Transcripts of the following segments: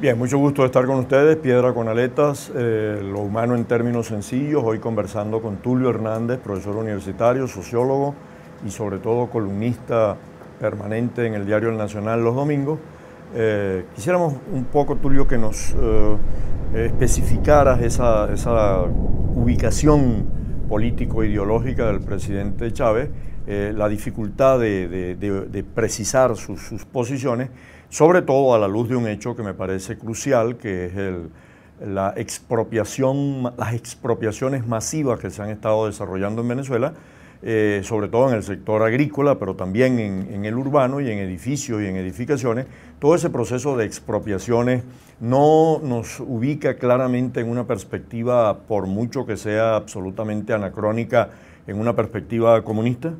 Bien, mucho gusto de estar con ustedes, Piedra con Aletas, eh, lo humano en términos sencillos, hoy conversando con Tulio Hernández, profesor universitario, sociólogo y sobre todo columnista permanente en el diario El Nacional los domingos. Eh, quisiéramos un poco, Tulio, que nos especificara eh, especificaras esa, ubicación político-ideológica del presidente Chávez, eh, la dificultad de, precisar sus, posiciones, sobre todo a la luz de un hecho que me parece crucial, que es la expropiación, las expropiaciones masivas que se han estado desarrollando en Venezuela, eh, sobre todo en el sector agrícola, pero también en, el urbano y en edificios y en edificaciones, todo ese proceso de expropiaciones no nos ubica claramente en una perspectiva, por mucho que sea absolutamente anacrónica, en una perspectiva comunista?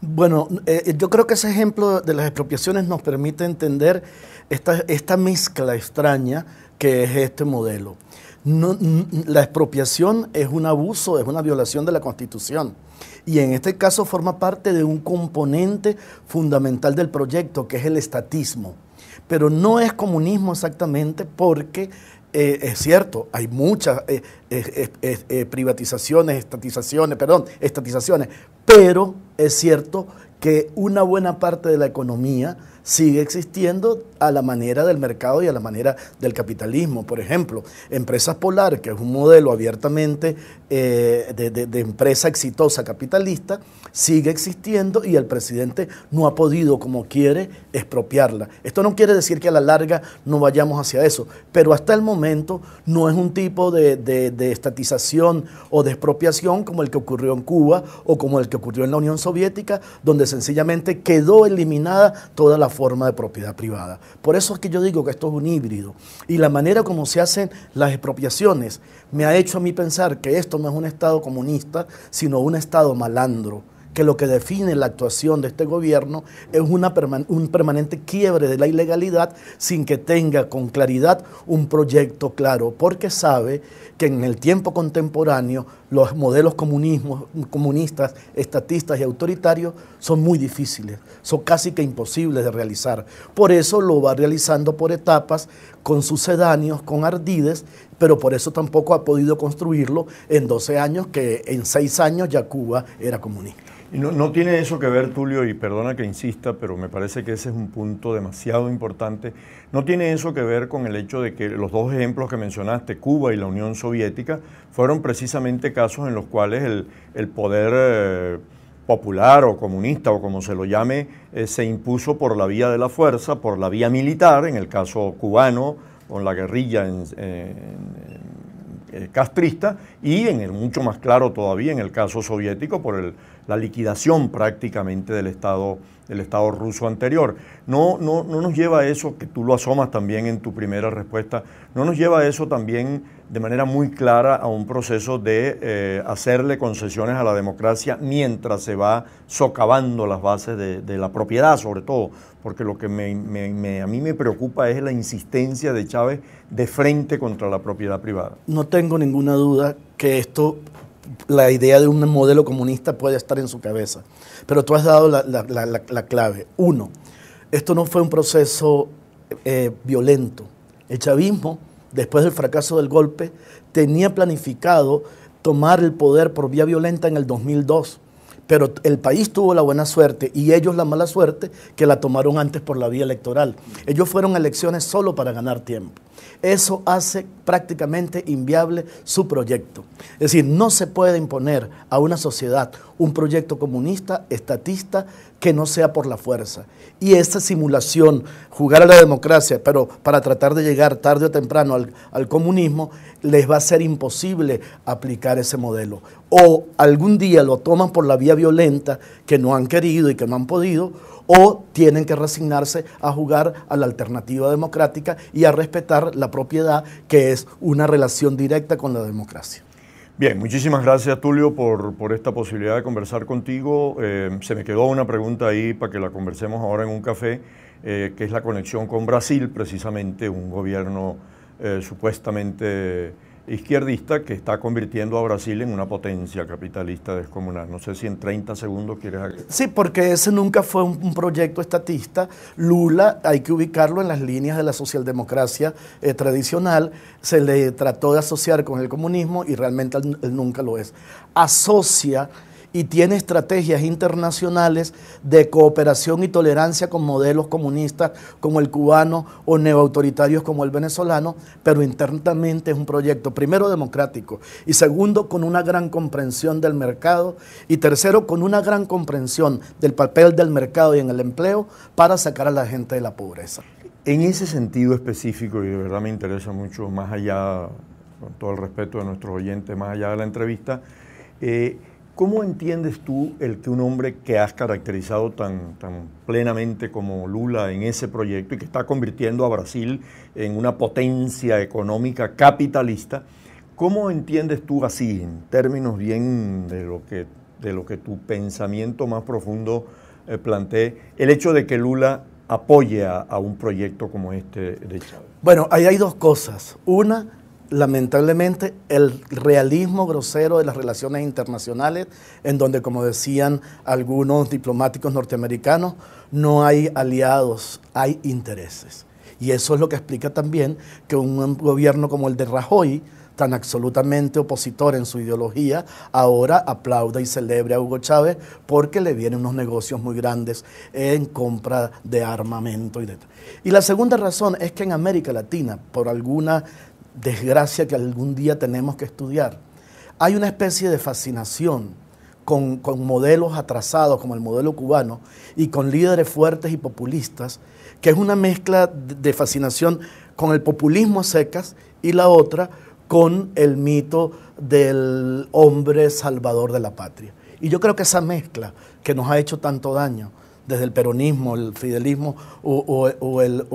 Bueno, eh, yo creo que ese ejemplo de las expropiaciones nos permite entender esta mezcla extraña que es este modelo la expropiación es un abuso, es una violación de la Constitución. Y en este caso forma parte de un componente fundamental del proyecto, que es el estatismo. Pero no es comunismo exactamente porque eh, es cierto, hay muchas eh, eh, privatizaciones, estatizaciones, perdón, estatizaciones, pero es cierto que una buena parte de la economía sigue existiendo a la manera del mercado y a la manera del capitalismo. Por ejemplo, Empresas Polar, que es un modelo abiertamente eh, de, empresa exitosa capitalista, sigue existiendo y el presidente no ha podido, como quiere, expropiarla. Esto no quiere decir que a la larga no vayamos hacia eso, pero hasta el momento no es un tipo de, de estatización o de expropiación como el que ocurrió en Cuba o como el que ocurrió en la Unión Soviética, donde sencillamente quedó eliminada toda la forma de propiedad privada. Por eso es que yo digo que esto es un híbrido. Y la manera como se hacen las expropiaciones me ha hecho a mí pensar que esto no es un Estado comunista, sino un Estado malandro que lo que define la actuación de este gobierno es una un permanente quiebre de la ilegalidad sin que tenga con claridad un proyecto claro, porque sabe que en el tiempo contemporáneo los modelos comunistas, estatistas y autoritarios son muy difíciles, son casi que imposibles de realizar. Por eso lo va realizando por etapas, con sucedáneos, con ardides, pero por eso tampoco ha podido construirlo en 12 años, que en 6 años ya Cuba era comunista no, tiene eso que ver, Tulio, y perdona que insista, pero me parece que ese es un punto demasiado importante. No tiene eso que ver con el hecho de que los dos ejemplos que mencionaste, Cuba y la Unión Soviética, fueron precisamente casos en los cuales el, poder eh, popular o comunista o como se lo llame eh, se impuso por la vía de la fuerza, por la vía militar, en el caso cubano, con la guerrilla eh, castrista, y en el mucho más claro todavía en el caso soviético por el la liquidación prácticamente del Estado, del Estado ruso anterior. No, no, no nos lleva a eso, que tú lo asomas también en tu primera respuesta, no nos lleva a eso también de manera muy clara a un proceso de eh, hacerle concesiones a la democracia mientras se va socavando las bases de, la propiedad, sobre todo, porque lo que a mí me preocupa es la insistencia de Chávez de frente contra la propiedad privada. No tengo ninguna duda que esto la idea de un modelo comunista puede estar en su cabeza. Pero tú has dado la, clave. Uno, esto no fue un proceso eh, violento. El chavismo, después del fracaso del golpe, tenía planificado tomar el poder por vía violenta en el 2002 pero el país tuvo la buena suerte y ellos la mala suerte que la tomaron antes por la vía electoral. Ellos fueron a elecciones solo para ganar tiempo. Eso hace prácticamente inviable su proyecto. Es decir, no se puede imponer a una sociedad un proyecto comunista, estatista, que no sea por la fuerza. Y esta simulación, jugar a la democracia, pero para tratar de llegar tarde o temprano al, comunismo, les va a ser imposible aplicar ese modelo. O algún día lo toman por la vía violenta que no han querido y que no han podido, o tienen que resignarse a jugar a la alternativa democrática y a respetar la propiedad, que es una relación directa con la democracia. Bien, muchísimas gracias Tulio por, por esta posibilidad de conversar contigo. Eh, se me quedó una pregunta ahí para que la conversemos ahora en un café, eh, que es la conexión con Brasil, precisamente un gobierno eh, supuestamente izquierdista que está convirtiendo a Brasil en una potencia capitalista descomunal. No sé si en 30 segundos quieres... Sí, porque ese nunca fue un, proyecto estatista. Lula hay que ubicarlo en las líneas de la socialdemocracia eh, tradicional. Se le trató de asociar con el comunismo y realmente nunca lo es. Asocia y tiene estrategias internacionales de cooperación y tolerancia con modelos comunistas como el cubano o neoautoritarios como el venezolano, pero internamente es un proyecto, primero, democrático y segundo, con una gran comprensión del mercado y tercero, con una gran comprensión del papel del mercado y en el empleo para sacar a la gente de la pobreza. En ese sentido específico, y de verdad me interesa mucho, más allá, con todo el respeto de nuestros oyentes, más allá de la entrevista, eh, ¿Cómo entiendes tú el que un hombre que has caracterizado tan, tan plenamente como Lula en ese proyecto y que está convirtiendo a Brasil en una potencia económica capitalista, ¿cómo entiendes tú así, en términos bien de lo que, de lo que tu pensamiento más profundo eh, plantea, el hecho de que Lula apoye a, un proyecto como este de Chávez? Bueno, ahí hay dos cosas. Una, lamentablemente el realismo grosero de las relaciones internacionales, en donde, como decían algunos diplomáticos norteamericanos, no hay aliados, hay intereses. Y eso es lo que explica también que un gobierno como el de Rajoy, tan absolutamente opositor en su ideología, ahora aplauda y celebre a Hugo Chávez porque le vienen unos negocios muy grandes en compra de armamento. Y, de... y la segunda razón es que en América Latina, por alguna desgracia que algún día tenemos que estudiar, hay una especie de fascinación con, modelos atrasados como el modelo cubano y con líderes fuertes y populistas, que es una mezcla de fascinación con el populismo a secas y la otra con el mito del hombre salvador de la patria. Y yo creo que esa mezcla que nos ha hecho tanto daño, desde el peronismo, el fidelismo o, el,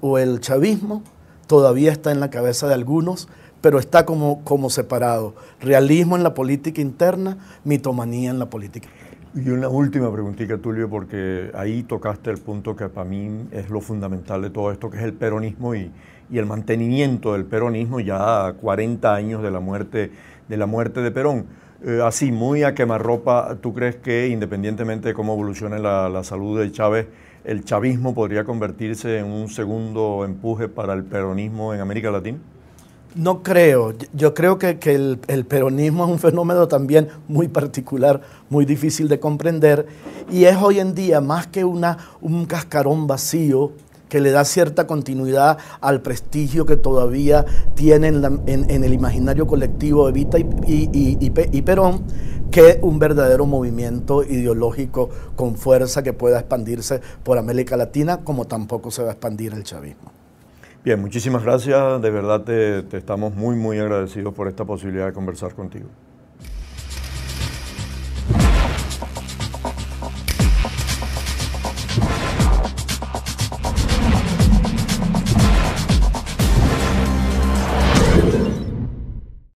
o el chavismo, todavía está en la cabeza de algunos, pero está como, como separado. Realismo en la política interna, mitomanía en la política. Y una última preguntita, Tulio, porque ahí tocaste el punto que para mí es lo fundamental de todo esto, que es el peronismo y, el mantenimiento del peronismo ya a 40 años de la muerte de, la muerte de Perón. Eh, así, muy a quemarropa, ¿tú crees que independientemente de cómo evolucione la salud de Chávez, el chavismo podría convertirse en un segundo empuje para el peronismo en América Latina? No creo. Yo creo que, el, peronismo es un fenómeno también muy particular, muy difícil de comprender y es hoy en día más que una, un cascarón vacío que le da cierta continuidad al prestigio que todavía tiene en, el imaginario colectivo Evita y, y, Perón, que un verdadero movimiento ideológico con fuerza que pueda expandirse por América Latina, como tampoco se va a expandir el chavismo. Bien, muchísimas gracias. De verdad te estamos muy, muy agradecidos por esta posibilidad de conversar contigo.